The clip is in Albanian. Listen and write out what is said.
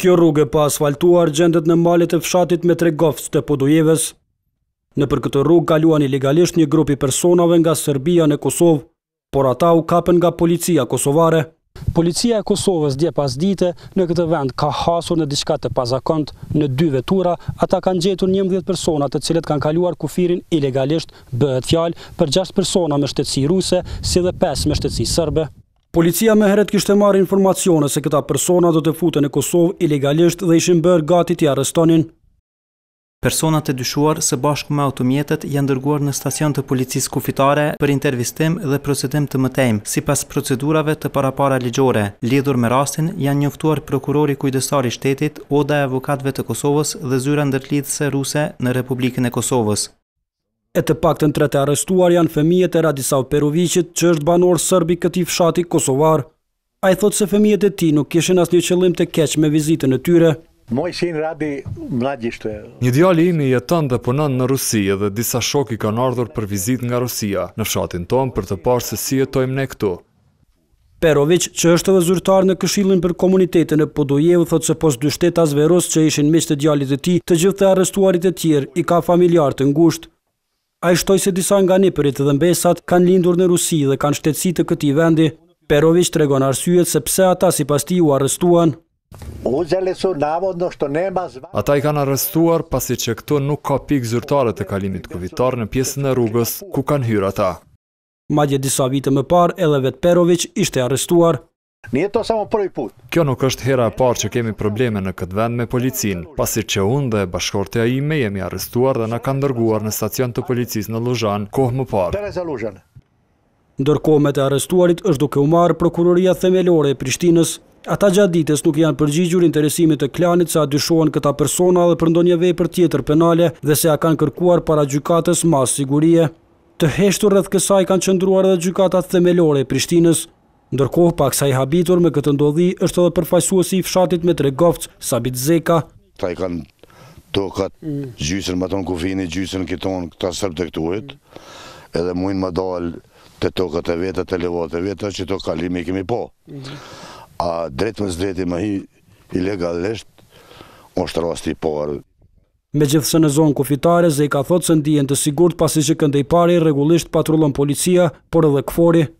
Kjo rrugë pa asfaltuar gjendet në malet e fshatit me tre gofës të podujeves. Në për këtë rrugë kaluan ilegalisht një grupi personave nga Serbia në Kosovë, por ata u kapen nga policia kosovare. Policia e Kosovës dje pas dite në këtë vend ka hasur në diçka të pazakont në dy vetura, ata kanë gjetur 11 persona të cilet kanë kaluar kufirin ilegalisht bëhet fjalë për 6 persona me shtetësi ruse si dhe 5 me shtetësi sërbe. Policia me heret kishte marrë informacione se këta persona do të fute në Kosovë ilegalisht dhe ishin bërë gati t'i arrestonin. Personat e dyshuar së bashku me automjetet janë dërguar në stacion të policisë kufitare për intervistim dhe procedim të mëtejm, si pas procedurave të parapara ligjore. Lidhur me rastin, janë njoftuar prokurori kujdesari i shtetit, oda e avokatve të Kosovës dhe zyra ndërlidhse ruse në Republikën e Kosovës. E të pak të në tretë arrestuar janë femijet e Radisau Peruvicit që është banor sërbi këti fshati Kosovar. A i thot se femijet e ti nuk kishin as një qëllim të keq me vizitën e tyre. Një djali imi jetën dhe punën në Rusia dhe disa shoki kanë ardhur për vizit nga Rusia në fshatin tonë për të parë se si jetojmë ne këtu. Perovic, që është dhe zyrtar në këshillin për komunitetin e Podojevë, thot se pos dy shtetas verus që ishin mishtë të djalit e ti, të gjithë të arrestuarit e tjerë i ka familjar të ngusht. A i shtoj se disa nga nipërit dhe mbesat kanë lindur në Rusi dhe kanë shtetsi të këti vendi, Perovic të regon arsyet se pse ata si pas ti u arrestuan. Ata i kanë arrestuar pasi që këto nuk ka pikë zyrtare të kalimit kuvitar në pjesën e rrugës ku kanë hyrë ata. Madje disa vite më par, edhe vetë Perovic ishte arrestuar. Një jetë më për i putë. Kjo nuk është hera e parë që kemi probleme në këtë vend me policinë, pasi që unë dhe bashkortja i me jemi arrestuar dhe në kanë dërguar në stacion të policisë në Luzhan kohë më parë. Ndërkohë me të arrestuarit është duke umarë prokuroria themelore e Prishtinës. Ata gjatë ditës nuk janë përgjigjur interesimit të klanit sa dyshohen këta persona dhe përndonje vej për tjetër penale dhe se a kanë kërkuar para gjykatës mas sigurie. Të heshtur rrëth kësaj kanë qëndruar dhe gjukatat themelore e Prishtinës. Ndërkohë pak sa i habitur me këtë ndodhi është edhe përfajsuasi i fshatit me tre gofcë, Sabit Zeka. Ta i kanë tokat mm. gjysën më tonë kufini, gjysën këtonë, këta sërbë të këtuit, mm. edhe mujnë më dalë të tokat e veta, të levat e veta, që to kalimi i kemi po. Mm. A drejtë më zdreti më hi ilegalisht, është rast i parë. Me gjithëse në zonë kufitare, Zeka thotë së ndijen të sigurët pasi që këndë i pari regullisht patrullon policia, por edhe këfori.